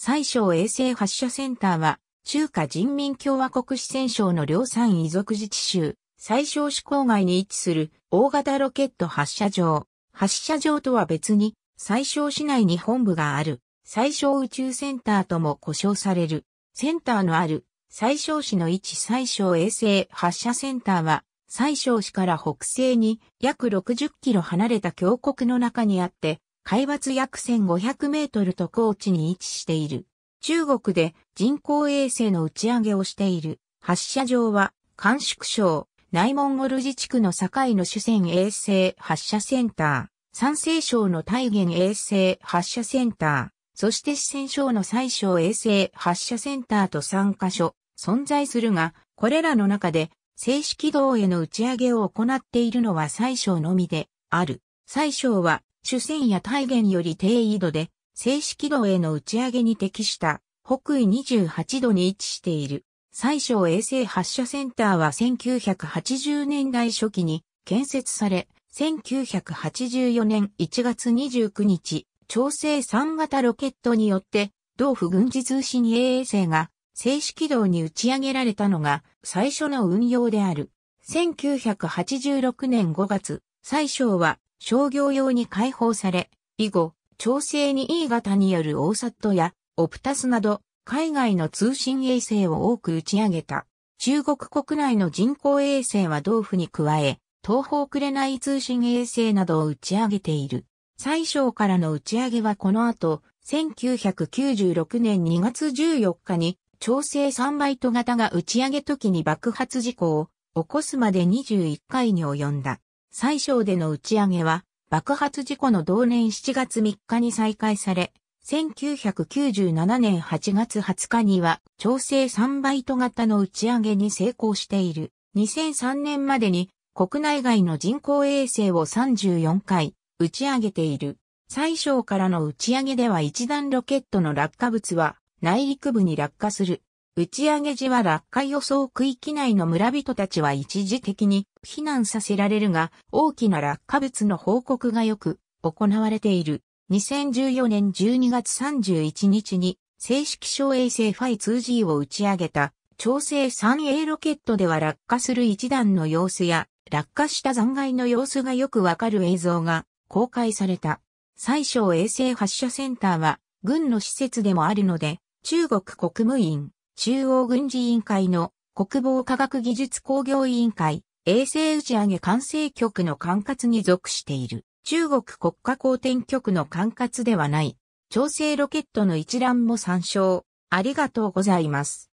最小衛星発射センターは、中華人民共和国四川省の両山遺族自治州、最小市郊外に位置する大型ロケット発射場。発射場とは別に、最小市内に本部がある、最小宇宙センターとも呼称される。センターのある、最小市の位置最小衛星発射センターは、最小市から北西に約60キロ離れた峡谷の中にあって、海抜約1500メートルと高地に位置している。中国で人工衛星の打ち上げをしている発射場は、甘粛省、内モンゴル自治区の境の主戦衛星発射センター、山西省の大元衛星発射センター、そして四川省の最小衛星発射センターと3カ所存在するが、これらの中で静止軌道への打ち上げを行っているのは最小のみである。最小は主戦や大元より低緯度で、静止軌道への打ち上げに適した北緯28度に位置している。最小衛星発射センターは1980年代初期に建設され、1984年1月29日、調整3型ロケットによって、同府軍事通信衛星が静止軌道に打ち上げられたのが最初の運用である。1986年5月、最小は商業用に開放され、以後、調整に E 型によるオーサットやオプタスなど、海外の通信衛星を多く打ち上げた。中国国内の人工衛星は同府に加え、東方くれない通信衛星などを打ち上げている。最小からの打ち上げはこの後、1996年2月14日に、調整3バイト型が打ち上げ時に爆発事故を起こすまで21回に及んだ。最小での打ち上げは、爆発事故の同年7月3日に再開され、1997年8月20日には、調整3バイト型の打ち上げに成功している。2003年までに、国内外の人工衛星を34回、打ち上げている。最小からの打ち上げでは一段ロケットの落下物は、内陸部に落下する。打ち上げ時は落下予想区域内の村人たちは一時的に避難させられるが、大きな落下物の報告がよく行われている。2014年12月31日に正式小衛星ファ i 2 g を打ち上げた調整 3A ロケットでは落下する一段の様子や落下した残骸の様子がよくわかる映像が公開された。最小衛星発射センターは軍の施設でもあるので中国国務院中央軍事委員会の国防科学技術工業委員会、衛星打ち上げ管制局の管轄に属している、中国国家公転局の管轄ではない、調整ロケットの一覧も参照。ありがとうございます。